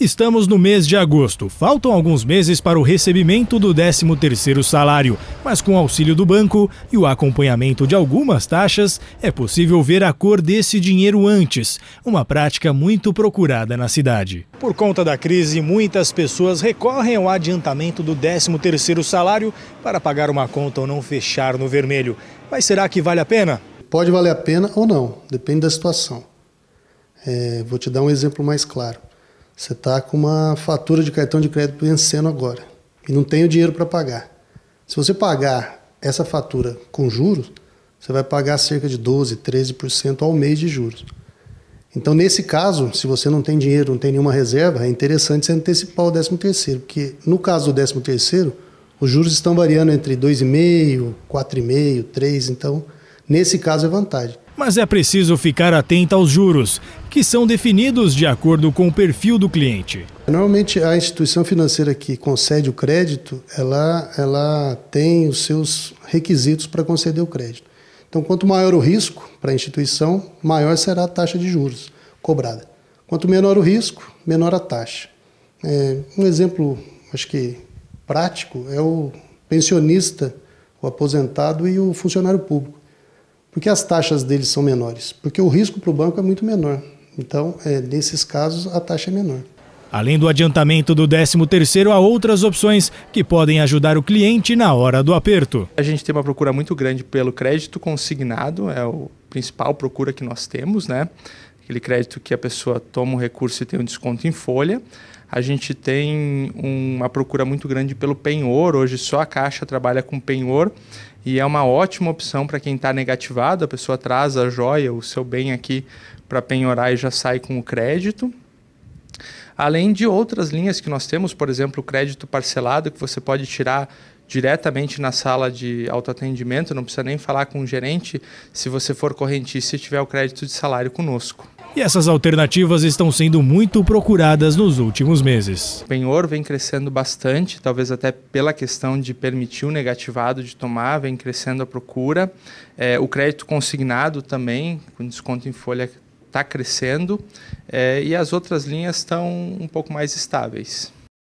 Estamos no mês de agosto. Faltam alguns meses para o recebimento do 13º salário, mas com o auxílio do banco e o acompanhamento de algumas taxas, é possível ver a cor desse dinheiro antes, uma prática muito procurada na cidade. Por conta da crise, muitas pessoas recorrem ao adiantamento do 13º salário para pagar uma conta ou não fechar no vermelho. Mas será que vale a pena? Pode valer a pena ou não, depende da situação. É, vou te dar um exemplo mais claro. Você está com uma fatura de cartão de crédito vencendo agora e não tem o dinheiro para pagar. Se você pagar essa fatura com juros, você vai pagar cerca de 12, 13% ao mês de juros. Então, nesse caso, se você não tem dinheiro, não tem nenhuma reserva, é interessante você antecipar o 13 terceiro, porque no caso do 13 terceiro, os juros estão variando entre 2,5, 4,5, 3, então, nesse caso é vantagem mas é preciso ficar atento aos juros, que são definidos de acordo com o perfil do cliente. Normalmente a instituição financeira que concede o crédito, ela, ela tem os seus requisitos para conceder o crédito. Então, quanto maior o risco para a instituição, maior será a taxa de juros cobrada. Quanto menor o risco, menor a taxa. É, um exemplo, acho que prático, é o pensionista, o aposentado e o funcionário público. Porque as taxas deles são menores? Porque o risco para o banco é muito menor. Então, é, nesses casos, a taxa é menor. Além do adiantamento do 13º, há outras opções que podem ajudar o cliente na hora do aperto. A gente tem uma procura muito grande pelo crédito consignado, é o principal procura que nós temos, né? Aquele crédito que a pessoa toma um recurso e tem um desconto em folha. A gente tem uma procura muito grande pelo penhor, hoje só a Caixa trabalha com penhor e é uma ótima opção para quem está negativado. A pessoa traz a joia, o seu bem aqui para penhorar e já sai com o crédito além de outras linhas que nós temos, por exemplo, o crédito parcelado, que você pode tirar diretamente na sala de autoatendimento, não precisa nem falar com o gerente se você for correntista e tiver o crédito de salário conosco. E essas alternativas estão sendo muito procuradas nos últimos meses. O penhor vem crescendo bastante, talvez até pela questão de permitir o negativado de tomar, vem crescendo a procura. É, o crédito consignado também, com desconto em folha, está crescendo é, e as outras linhas estão um pouco mais estáveis.